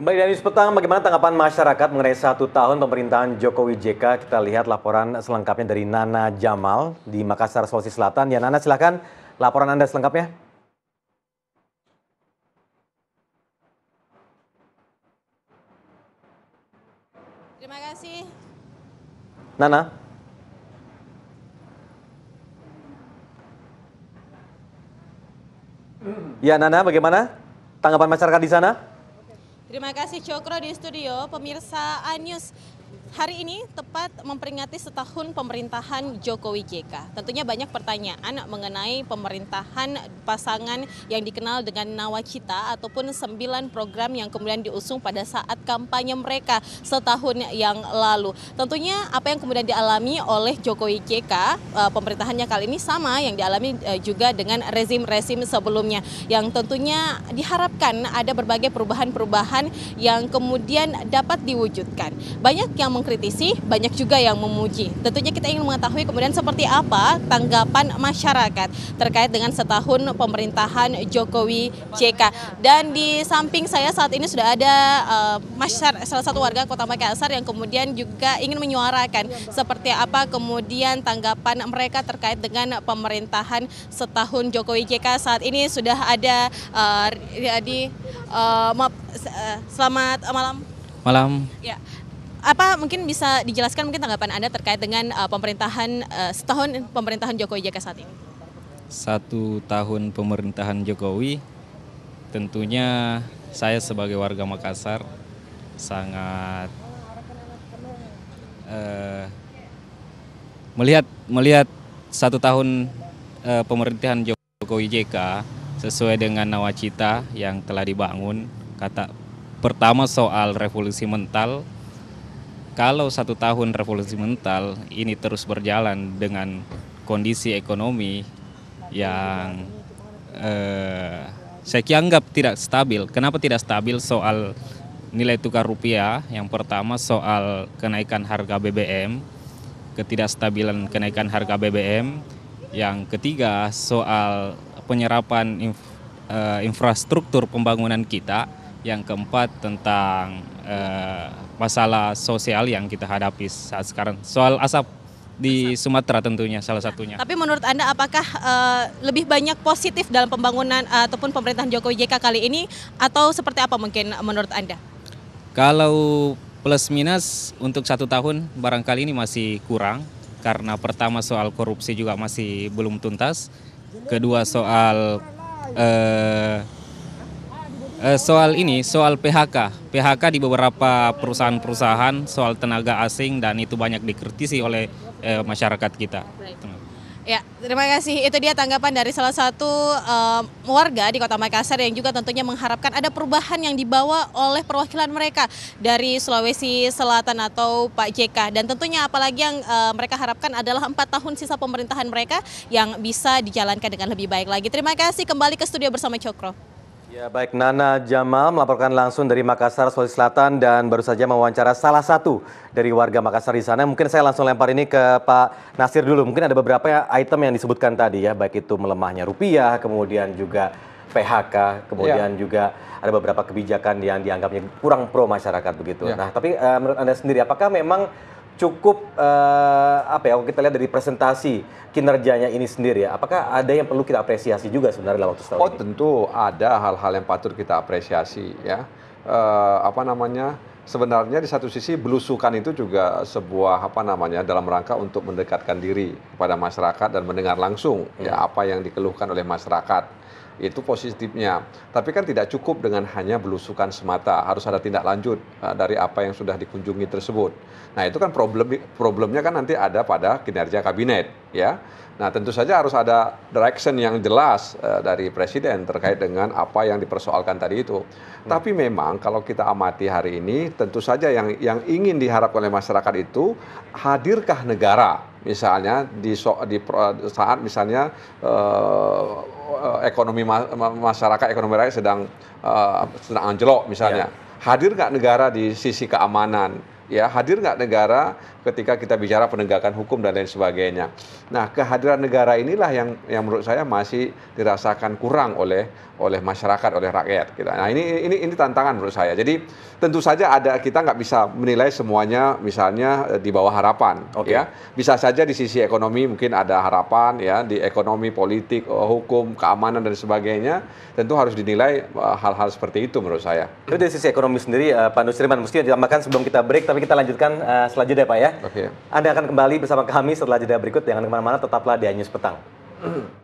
Kembali dari News Petang, bagaimana tanggapan masyarakat mengenai satu tahun pemerintahan Jokowi JK? Kita lihat laporan selengkapnya dari Nana Jamal di Makassar, Sulawesi Selatan. Ya Nana, silahkan laporan Anda selengkapnya. Terima kasih. Nana. Ya Nana, bagaimana tanggapan masyarakat di sana? Terima kasih Cokro di studio. Pemirsa Anyus Hari ini tepat memperingati setahun pemerintahan Jokowi JK. Tentunya banyak pertanyaan mengenai pemerintahan pasangan yang dikenal dengan Nawacita ataupun sembilan program yang kemudian diusung pada saat kampanye mereka setahun yang lalu. Tentunya apa yang kemudian dialami oleh Jokowi JK eh, pemerintahannya kali ini sama yang dialami eh, juga dengan rezim-rezim sebelumnya yang tentunya diharapkan ada berbagai perubahan-perubahan yang kemudian dapat diwujudkan. Banyak yang mengkritisi, banyak juga yang memuji. Tentunya kita ingin mengetahui kemudian seperti apa tanggapan masyarakat terkait dengan setahun pemerintahan Jokowi JK. Dan di samping saya saat ini sudah ada uh, eh, masyarakat, salah satu warga Kota Makassar yang kemudian juga ingin menyuarakan seperti apa kemudian tanggapan mereka terkait dengan pemerintahan setahun Jokowi JK saat ini sudah ada uh, eh, di uh, eh, maaf, uh, selamat malam. Malam. Ya, apa mungkin bisa dijelaskan mungkin tanggapan Anda terkait dengan uh, pemerintahan uh, setahun pemerintahan Jokowi JK saat ini? Satu tahun pemerintahan Jokowi tentunya saya sebagai warga Makassar sangat uh, melihat melihat satu tahun uh, pemerintahan Jokowi JK sesuai dengan nawacita yang telah dibangun kata pertama soal revolusi mental kalau satu tahun revolusi mental ini terus berjalan dengan kondisi ekonomi yang eh, saya anggap tidak stabil. Kenapa tidak stabil? Soal nilai tukar rupiah, yang pertama soal kenaikan harga BBM, ketidakstabilan kenaikan harga BBM, yang ketiga soal penyerapan inf, eh, infrastruktur pembangunan kita, yang keempat tentang eh, masalah sosial yang kita hadapi saat sekarang. Soal asap di Sumatera tentunya salah satunya. Tapi menurut Anda apakah uh, lebih banyak positif dalam pembangunan uh, ataupun pemerintahan Jokowi JK kali ini atau seperti apa mungkin menurut Anda? Kalau plus minus untuk satu tahun barangkali ini masih kurang karena pertama soal korupsi juga masih belum tuntas, kedua soal uh, Eh, soal ini, soal PHK. PHK di beberapa perusahaan-perusahaan, soal tenaga asing, dan itu banyak dikritisi oleh eh, masyarakat kita. Ya, terima kasih. Itu dia tanggapan dari salah satu um, warga di Kota Makassar yang juga tentunya mengharapkan ada perubahan yang dibawa oleh perwakilan mereka dari Sulawesi Selatan atau Pak JK. Dan tentunya apalagi yang uh, mereka harapkan adalah empat tahun sisa pemerintahan mereka yang bisa dijalankan dengan lebih baik lagi. Terima kasih kembali ke studio bersama Cokro. Ya, baik Nana Jamal melaporkan langsung dari Makassar, Sulawesi Selatan dan baru saja mewawancara salah satu dari warga Makassar di sana. Mungkin saya langsung lempar ini ke Pak Nasir dulu. Mungkin ada beberapa item yang disebutkan tadi ya, baik itu melemahnya rupiah, kemudian juga PHK, kemudian ya. juga ada beberapa kebijakan yang dianggapnya kurang pro masyarakat begitu. Ya. Nah, tapi uh, menurut Anda sendiri apakah memang cukup uh, apa ya kalau kita lihat dari presentasi kinerjanya ini sendiri ya apakah ada yang perlu kita apresiasi juga sebenarnya dalam waktu setahun oh ini? tentu ada hal-hal yang patut kita apresiasi ya uh, apa namanya sebenarnya di satu sisi belusukan itu juga sebuah apa namanya dalam rangka untuk mendekatkan diri kepada masyarakat dan mendengar langsung ya hmm. ya apa yang dikeluhkan oleh masyarakat itu positifnya. Tapi kan tidak cukup dengan hanya belusukan semata, harus ada tindak lanjut eh, dari apa yang sudah dikunjungi tersebut. Nah, itu kan problem problemnya kan nanti ada pada kinerja kabinet, ya. Nah, tentu saja harus ada direction yang jelas eh, dari presiden terkait dengan apa yang dipersoalkan tadi itu. Hmm. Tapi memang kalau kita amati hari ini, tentu saja yang yang ingin diharapkan oleh masyarakat itu hadirkah negara misalnya di so, di saat misalnya eh, Eh, ekonomi masyarakat ekonomi rakyat sedang uh, sedang anjlok misalnya. ya. Hadir nggak negara di sisi keamanan? Ya, hadir nggak negara ketika kita bicara penegakan hukum dan lain sebagainya. Nah, kehadiran negara inilah yang yang menurut saya masih dirasakan kurang oleh oleh masyarakat, oleh rakyat. Kita. Nah ini ini ini tantangan menurut saya. Jadi tentu saja ada kita nggak bisa menilai semuanya misalnya eh, di bawah harapan. Okay. Ya bisa saja di sisi ekonomi mungkin ada harapan ya di ekonomi, politik, eh, hukum, keamanan dan sebagainya. Tentu harus dinilai eh, hal-hal seperti itu menurut saya. Itu dari sisi ekonomi sendiri, Pak Nusriman mesti ditambahkan sebelum kita break, tapi kita lanjutkan uh, setelah Pak ya. Okay. Anda akan kembali bersama kami setelah jeda berikut. Jangan kemana-mana, tetaplah di News Petang.